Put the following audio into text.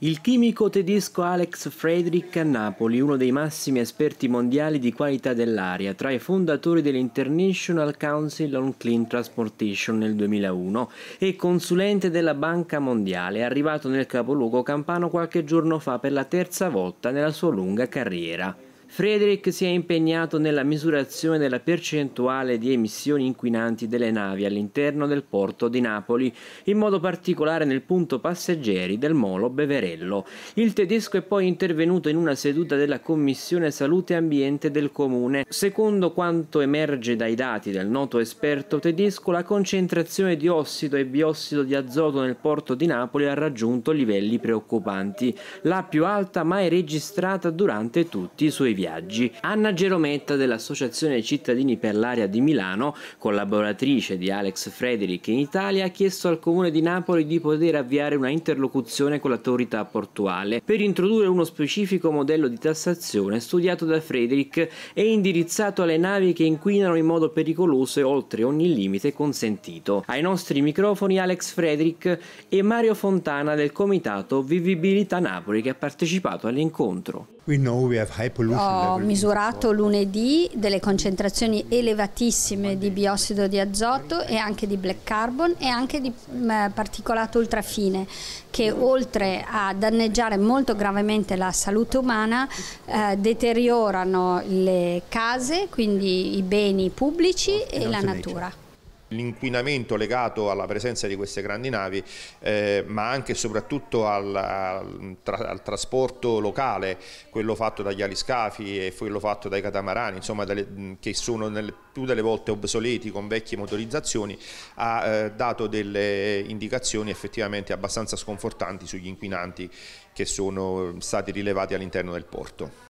Il chimico tedesco Alex Friedrich a Napoli, uno dei massimi esperti mondiali di qualità dell'aria, tra i fondatori dell'International Council on Clean Transportation nel 2001 e consulente della Banca Mondiale, è arrivato nel capoluogo campano qualche giorno fa per la terza volta nella sua lunga carriera. Frederick si è impegnato nella misurazione della percentuale di emissioni inquinanti delle navi all'interno del porto di Napoli, in modo particolare nel punto passeggeri del molo Beverello. Il tedesco è poi intervenuto in una seduta della Commissione Salute e Ambiente del Comune. Secondo quanto emerge dai dati del noto esperto tedesco, la concentrazione di ossido e biossido di azoto nel porto di Napoli ha raggiunto livelli preoccupanti, la più alta mai registrata durante tutti i suoi viaggi, Anna Gerometta dell'Associazione Cittadini per l'Area di Milano, collaboratrice di Alex Frederick in Italia, ha chiesto al Comune di Napoli di poter avviare una interlocuzione con l'autorità portuale per introdurre uno specifico modello di tassazione studiato da Frederick e indirizzato alle navi che inquinano in modo pericoloso e oltre ogni limite consentito. Ai nostri microfoni Alex Frederick e Mario Fontana del Comitato Vivibilità Napoli che ha partecipato all'incontro. Ho misurato lunedì delle concentrazioni elevatissime di biossido di azoto e anche di black carbon e anche di mm, particolato ultrafine che oltre a danneggiare molto gravemente la salute umana eh, deteriorano le case, quindi i beni pubblici e la natura l'inquinamento legato alla presenza di queste grandi navi eh, ma anche e soprattutto al, al, tra, al, trasporto locale quello fatto dagli aliscafi e quello fatto dai catamarani insomma dalle, che sono nel, più delle volte obsoleti con vecchie motorizzazioni ha eh, dato delle indicazioni effettivamente abbastanza sconfortanti sugli inquinanti che sono stati rilevati all'interno del porto.